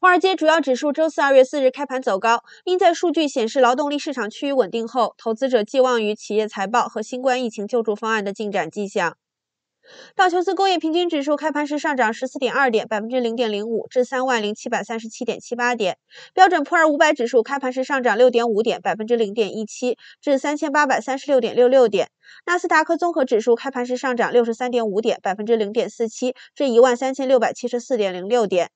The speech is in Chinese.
华尔街主要指数周四二月四日开盘走高，因在数据显示劳动力市场趋于稳定后，投资者寄望于企业财报和新冠疫情救助方案的进展迹象。道琼斯工业平均指数开盘时上涨十四点二点，百分之零点零五，至三万零七百三十七点七八点。标准普尔五百指数开盘时上涨六点五点，百分之零点一七，至三千八百三十六点六六点。纳斯达克综合指数开盘时上涨六十三点五点，百分之零点四七，至一万三千六百七十四点零六点。